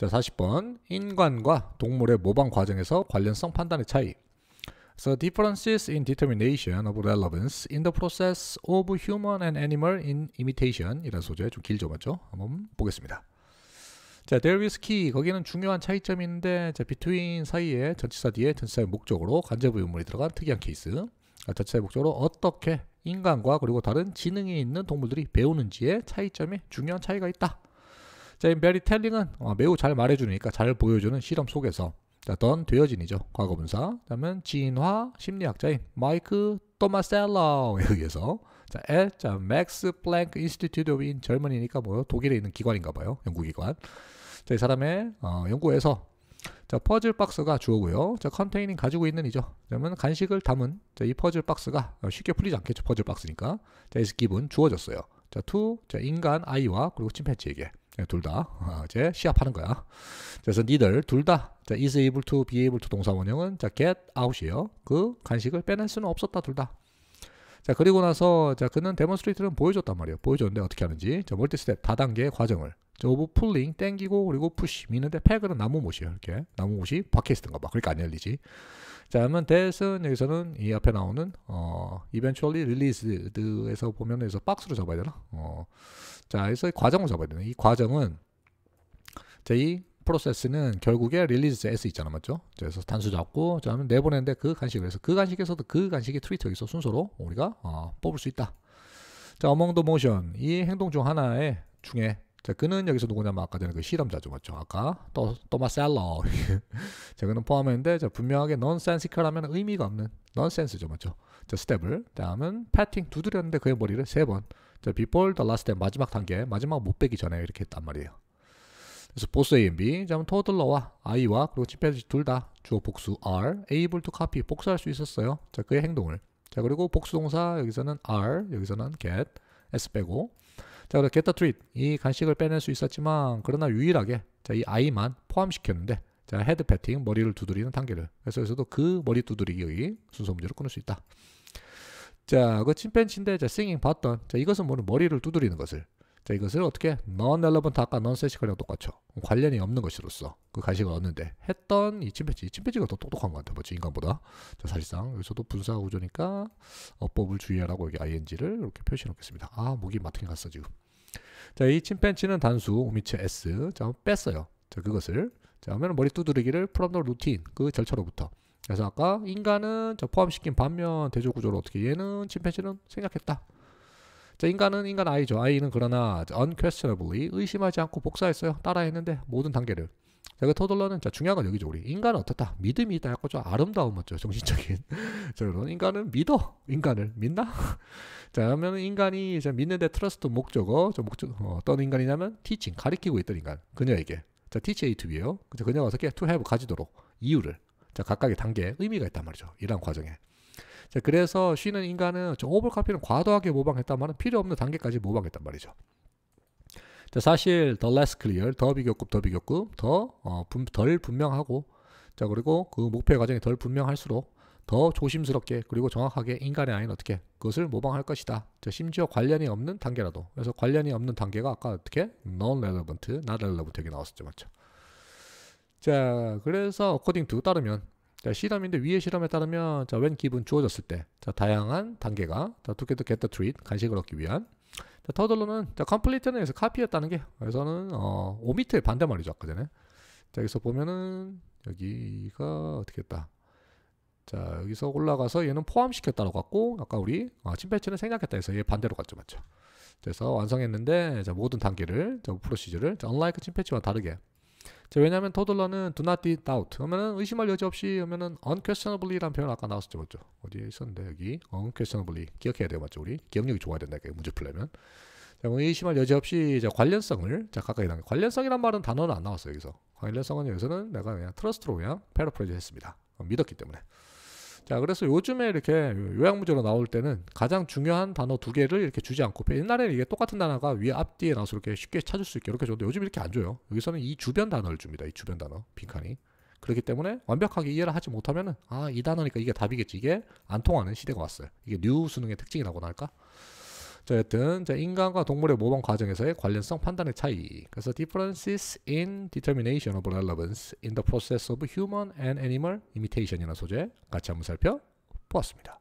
자, 40번. 인간과 동물의 모방 과정에서 관련성 판단의 차이. So differences in determination of relevance in the process of human and animal in imitation 이라는 소재 좀 길죠 맞죠? 한번 보겠습니다. 자, there is key 거기는 중요한 차이점이 있는데 자, between 사이에 전치사 뒤에 전치사의 목적으로 간접의문이 들어간 특이한 케이스 아, 전치사의 목적으로 어떻게 인간과 그리고 다른 지능이 있는 동물들이 배우는지의 차이점이 중요한 차이가 있다 자, 이 베리 텔링은 어, 매우 잘 말해주니까 잘 보여주는 실험 속에서 자, 던 되어진이죠. 과거분사. 그다음은 진화 심리학자인 마이크 토마셀러에 의해서 자, a 자, Max Planck Institute of in g e r 니까뭐 독일에 있는 기관인가 봐요. 연구기관. 자, 이 사람의 어, 연구에서 자, 퍼즐 박스가 주어고요. 자, 컨테이닝 가지고 있는 이죠. 그러면 간식을 담은 자, 이 퍼즐 박스가 어, 쉽게 풀리지 않겠죠. 퍼즐 박스니까. 자, is g i v 주어졌어요. 자, 투, 자, 인간 아이와 그리고 침팬지에게. 예, 둘 다. 아, 이제 시합하는 거야. 그래서 니들 둘 다. is able to, be able to 동사 원형은 자, get out이에요. 그 간식을 빼낼 수는 없었다, 둘 다. 자, 그리고 나서 자, 그는 데몬스트레이트는 보여줬단 말이에요. 보여줬는데 어떻게 하는지. 자, 멀티 스텝 다단계 과정을. 오브 풀링 땡기고 그리고 푸시 미는데 팩은 나무 못이에요 이렇게 나무 못이 박혀 있던가 봐 그러니까 안 열리지 자 그러면 t h a 여기서는 이 앞에 나오는 어 eventually released에서 보면 여기서 박스로 잡아야 되나 어자 여기서 과정을 잡아야 되나 이 과정은 자이 프로세스는 결국에 릴리즈 S 있잖아 맞죠? 그래서 단수 잡고 그다면 내보내는데 그 간식을 해서 그 간식에서도 그 간식이 트위터 여기서 순서로 우리가 어, 뽑을 수 있다. 자 어몽 더 모션 이 행동 중 하나에 중에 자, 그는 여기서 누구냐면 아까 전에 그 실험자죠, 맞죠? 아까 또 또마셀러. 자, 그는 포함했는데 자, 분명하게 넌센시컬하면 의미가 없는 넌센스죠, 맞죠? 자, 스텝을 다음은 패팅 두드렸는데 그의 머리를 세 번. 자, before the last step 마지막 단계 마지막 못 빼기 전에 이렇게 했단 말이에요. 그래서 보스 A a 비 d B, 자 토들러와 아이와 그리고 집회지 둘다 주어 복수 are able to copy 복수할 수 있었어요. 자, 그의 행동을. 자, 그리고 복수 동사 여기서는 are 여기서는 get s 빼고 자, 그래서 get a treat 이 간식을 빼낼 수 있었지만 그러나 유일하게 자, 이 아이만 포함시켰는데 자, 헤드 패팅 머리를 두드리는 단계를 그래서 여서도그 머리 두드리기 순서 문제로 끊을 수 있다. 자, 그 침팬치인데 자, 싱잉 봤던 자, 이것은 뭐는 머리를 두드리는 것을 자, 이것을 어떻게 non-relevant 아까 non-session이랑 똑같죠. 관련이 없는 것으로서 그 가식을 얻는데 했던 이침 패치, 이침 패치가 더 똑똑한 것 같아, 뭐지 인간보다. 자, 사실상 여기서도 분사 구조니까 어법을 주의하라고 여기 ing를 이렇게 표시해 놓겠습니다. 아, 목이 마탱이 갔어 지금. 자, 이 침팬치는 단수 오미츠 s 자, 뺐어요. 자, 그것을 자, 하면 머리 두드리기를 from the routine 그 절차로부터. 그래서 아까 인간은 저 포함시킨 반면 대조 구조를 어떻게 얘는 침팬치는 생략했다. 자, 인간은 인간 아이죠. 아이는 그러나 unquestionably 의심하지 않고 복사했어요. 따라했는데 모든 단계를. 자, 그 토들러는 자 중요한 건 여기죠. 우리 인간은 어떻다? 믿음이 있다. 약간 좀 아름다운 거죠. 정신적인. 자, 그런 인간은 믿어. 인간을 믿나? 자, 그러면 인간이 이 믿는데 트러스트 목적어, 저 목적 어, 어떤 인간이냐면 티칭 가리키고 있던 인간 그녀에게. 자, teach A to b 요그녀가 어떻게 to have 가지도록 이유를 자 각각의 단계 의미가 있단 말이죠. 이러 과정에. 자, 그래서 쉬는 인간은 오볼 카피는 과도하게 모방했단 말은 필요 없는 단계까지 모방했단 말이죠. 자, 사실 더 less clear, 더 비교급, 더 비교급, 더, 어, 분, 덜 분명하고, 자, 그리고 그 목표의 과정이 덜 분명할수록 더 조심스럽게 그리고 정확하게 인간의 아닌 어떻게 그것을 모방할 것이다. 자, 심지어 관련이 없는 단계라도. 그래서 관련이 없는 단계가 아까 어떻게 non-relevant, not relevant 여기 나왔었죠. 맞죠? 자, 그래서 according to 따르면 자, 실험인데 위의 실험에 따르면 자, 웬 기분 주어졌을 때 자, 다양한 단계가 자, to get, get the treat 간식을 얻기 위한 자, 터들로는 자, 컴플리트는 여기서 카피였다는게 여기서는 어, 오미터의 반대말이죠 아까 전에 자, 여기서 보면은 여기가 어떻게 했다 자 여기서 올라가서 얘는 포함시켰다고 갔고 아까 우리 아, 침팬치는 생략했다 해서 얘 반대로 갔죠 맞죠 그래서 완성했는데 자, 모든 단계를 자, 프로시저를 자, unlike 침팬치와 다르게 자, 왜냐하면 t 들러는 do not doubt 하면은 의심할 여지 없이 하면은 unquestionably라는 표현 아까 나왔었죠 맞죠? 어디에 있었는데 여기 unquestionably 기억해야 돼요 맞죠 우리 기억력이 좋아야 된다 이게 문제 풀려면 자, 의심할 여지 없이 자, 관련성을 자 가까이 당 관련성이란 말은 단어는 안 나왔어요 여기서 관련성은 여기서는 내가 그냥 트러스트로 그냥 패러프레즈 했습니다 믿었기 때문에 자, 그래서 요즘에 이렇게 요약문제로 나올 때는 가장 중요한 단어 두 개를 이렇게 주지 않고 옛날에는 이게 똑같은 단어가 위에 앞뒤에 나와서 이렇게 쉽게 찾을 수 있게 이렇게 줬는데 요즘 이렇게 안 줘요. 여기서는 이 주변 단어를 줍니다. 이 주변 단어 빈칸이. 그렇기 때문에 완벽하게 이해를 하지 못하면은 아 이 단어니까 이게 답이겠지 이게 안 통하는 시대가 왔어요. 이게 뉴 수능의 특징이라고나 할까? 자, 여튼 자, 인간과 동물의 모범 과정에서의 관련성 판단의 차이. 그래서 differences in determination of relevance in the process of human and animal imitation이라는 소재 같이 한번 살펴보았습니다.